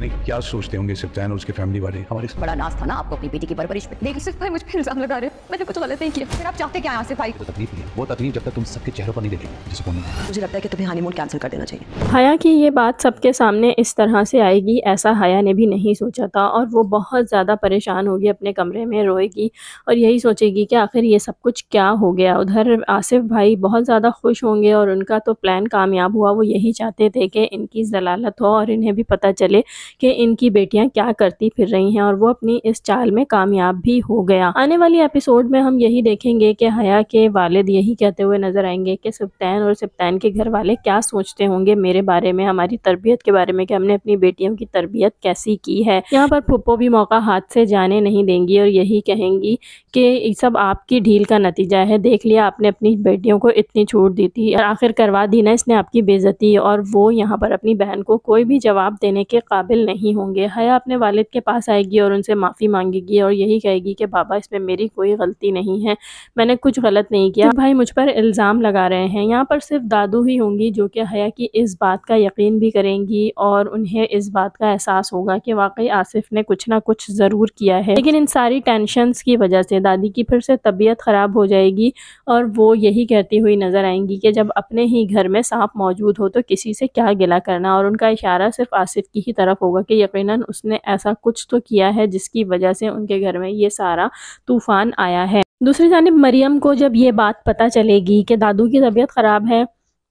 नहीं क्या सोचते होंगे सिप्तान और उसके फैमिली वाले हमारे बड़ा नाश था ना आपको अपनी बेटी की परवरिश पे लेकिन सिर्फ भाई मुझ पर इल्जाम लगा रहे मैंने कुछ गलत नहीं किया फिर आप चाहते क्या आसिफ भाई तो तकलीफ नहीं वो तकलीफ जब तक तुम सबके चेहरों पर नहीं देखेगी जिसको मुझे लगता है कि तुम्हें हनीमून कैंसिल कर देना चाहिए हया की ये बात सबके सामने इस तरह से आएगी ऐसा हया ने भी नहीं सोचा था और वो बहुत ज़्यादा परेशान होगी अपने कमरे में रोएगी और यही सोचेगी कि आखिर ये सब कुछ क्या हो गया उधर आसिफ भाई बहुत ज़्यादा खुश होंगे और उनका तो प्लान कामयाब हुआ वो यही चाहते थे कि इनकी जलालत हो और इन्हें भी पता चले कि इनकी बेटियां क्या करती फिर रही हैं और वो अपनी इस चाल में कामयाब भी हो गया आने वाली एपिसोड में हम यही देखेंगे कि हया के वालिद यही कहते हुए नजर आएंगे कि सिप्तैन और सिप्तैन के घर वाले क्या सोचते होंगे मेरे बारे में हमारी तरबियत के बारे में कि हमने अपनी बेटियों की तरबियत कैसी की है यहाँ पर पुप्पो भी मौका हाथ से जाने नहीं देंगी और यही कहेंगी कि सब आपकी ढील का नतीजा है देख लिया आपने अपनी बेटियों को इतनी छूट दी थी और आखिर करवा दी ना इसने आपकी बेजती और वो यहाँ पर अपनी बहन को कोई भी जवाब देने के काबिल काबिल नहीं होंगे हया अपने वालिद के पास आएगी और उनसे माफ़ी मांगेगी और यही कहेगी कि बाबा इसमें मेरी कोई गलती नहीं है मैंने कुछ गलत नहीं किया भाई मुझ पर इल्ज़ाम लगा रहे हैं यहाँ पर सिर्फ दादू ही होंगी जो कि हया की इस बात का यकीन भी करेंगी और उन्हें इस बात का एहसास होगा कि वाकई आसिफ ने कुछ ना कुछ ज़रूर किया है लेकिन इन सारी टेंशनस की वजह से दादी की फिर से तबीयत ख़राब हो जाएगी और वो यही कहती हुई नज़र आएंगी कि जब अपने ही घर में सांप मौजूद हो तो किसी से क्या गिला करना और उनका इशारा सिर्फ आसिफ की ही तरफ साफ होगा कि यकीनन उसने ऐसा कुछ तो किया है जिसकी वजह से उनके घर में ये सारा तूफ़ान आया है दूसरी जानब मरियम को जब ये बात पता चलेगी कि दादू की तबीयत ख़राब है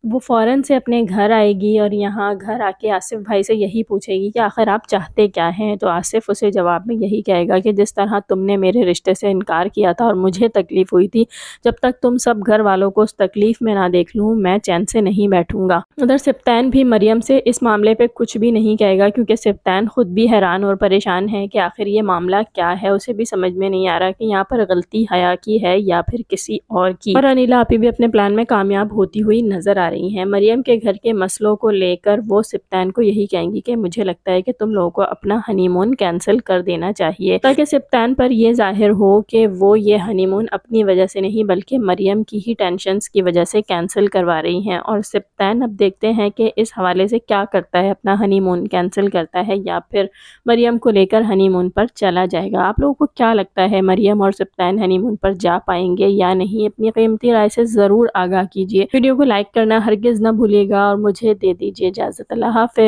वो फौरन से अपने घर आएगी और यहाँ घर आके आसिफ भाई से यही पूछेगी कि आखिर आप चाहते क्या हैं तो आसिफ उसे जवाब में यही कहेगा कि जिस तरह तुमने मेरे रिश्ते से इनकार किया था और मुझे तकलीफ़ हुई थी जब तक तुम सब घर वालों को उस तकलीफ़ में ना देख लूँ मैं चैन से नहीं बैठूंगा उधर सिप्तान भी मरियम से इस मामले पर कुछ भी नहीं कहेगा क्योंकि सिप्तान ख़ुद भी हैरान और परेशान है कि आखिर ये मामला क्या है उसे भी समझ में नहीं आ रहा कि यहाँ पर गलती हया की है या फिर किसी और की और अनिल आपी भी अपने प्लान में कामयाब होती हुई नज़र आ रही रही हैं मरियम के घर के मसलों को लेकर वो सिप्तान को यही कहेंगी कि मुझे लगता है कि तुम लोगों को अपना हनीमून कैंसिल कर देना चाहिए ताकि सिप्तान पर यह जाहिर हो कि वो ये हनीमून अपनी वजह से नहीं बल्कि मरियम की ही टेंशन की वजह से कैंसिल करवा रही हैं और सिप्तान अब देखते हैं कि इस हवाले से क्या करता है अपना हनीमून कैंसिल करता है या फिर मरियम को लेकर हनीमून पर चला जाएगा आप लोगों को क्या लगता है मरियम और सिप्तान हनीमून पर जा पाएंगे या नहीं अपनी कीमती राय से ज़रूर आगाह कीजिए वीडियो को लाइक करना हरगिज़ ना भूलिएगा और मुझे दे दीजिए इजाज़त अल्लाह हाफिज़